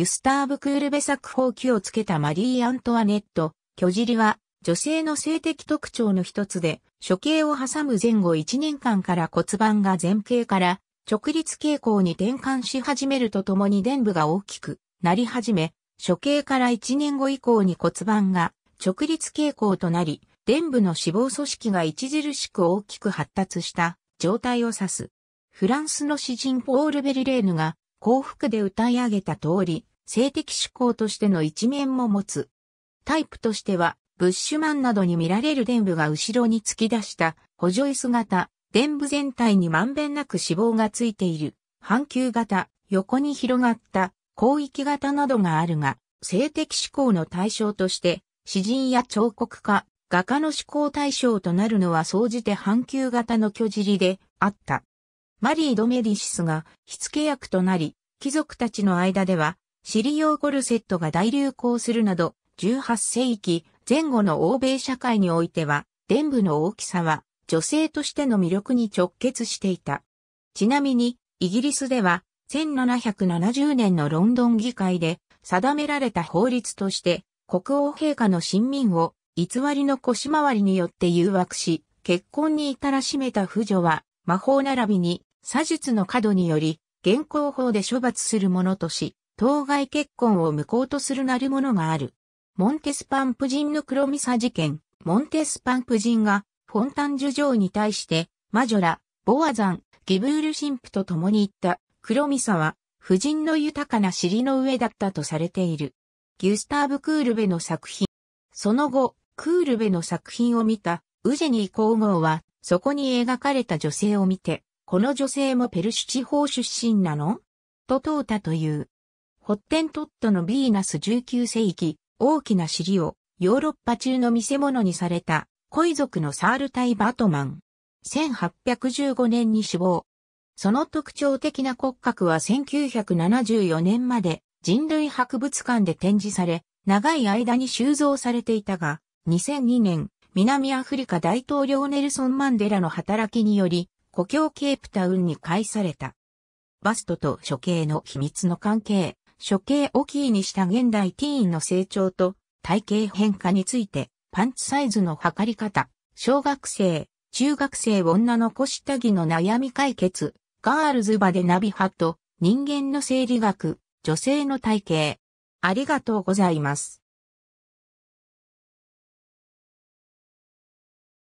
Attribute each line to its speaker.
Speaker 1: ユュスターブ・クールベ作法器をつけたマリー・アントワネット、巨尻は女性の性的特徴の一つで、処刑を挟む前後1年間から骨盤が前傾から直立傾向に転換し始めるとともに電部が大きくなり始め、処刑から1年後以降に骨盤が直立傾向となり、電部の脂肪組織が著しく大きく発達した状態を指す。フランスの詩人ポール・ベルレーヌが幸福で歌い上げた通り、性的指向としての一面も持つ。タイプとしては、ブッシュマンなどに見られる臀部が後ろに突き出した補助椅子型、臀部全体にまんべんなく脂肪がついている、半球型、横に広がった広域型などがあるが、性的指向の対象として、詩人や彫刻家、画家の思考対象となるのは総じて半球型の巨尻であった。マリー・ドメディシスが火付け役となり、貴族たちの間ではシリーコルセットが大流行するなど、18世紀前後の欧米社会においては、伝部の大きさは女性としての魅力に直結していた。ちなみに、イギリスでは、1770年のロンドン議会で定められた法律として、国王陛下の親民を偽りの腰回りによって誘惑し、結婚に至らしめた婦女は、魔法並びに、左術の過度により、現行法で処罰するものとし、当該結婚を無効とするなるものがある。モンテスパンプ人の黒ミサ事件、モンテスパンプ人が、フォンタンジュに対して、マジョラ、ボアザン、ギブール神父と共に行った、黒ミサは、夫人の豊かな尻の上だったとされている。ギュスターブ・クールベの作品。その後、クールベの作品を見た、ウジェニー皇后は、そこに描かれた女性を見て、この女性もペルシュ地方出身なのと問うたという。ホッテントットのヴィーナス19世紀、大きな尻をヨーロッパ中の見せ物にされた、恋族のサールタイ・バトマン。1815年に死亡。その特徴的な骨格は1974年まで人類博物館で展示され、長い間に収蔵されていたが、2002年、南アフリカ大統領ネルソン・マンデラの働きにより、故郷ケープタウンに返された。バストと処刑の秘密の関係。処刑をキーにした現代ティーンの成長と体型変化について、パンツサイズの測り方、小学生、中学生女の子下着の悩み解決、ガールズバでナビ派と人間の生理学、女性の体型。ありがとうございます。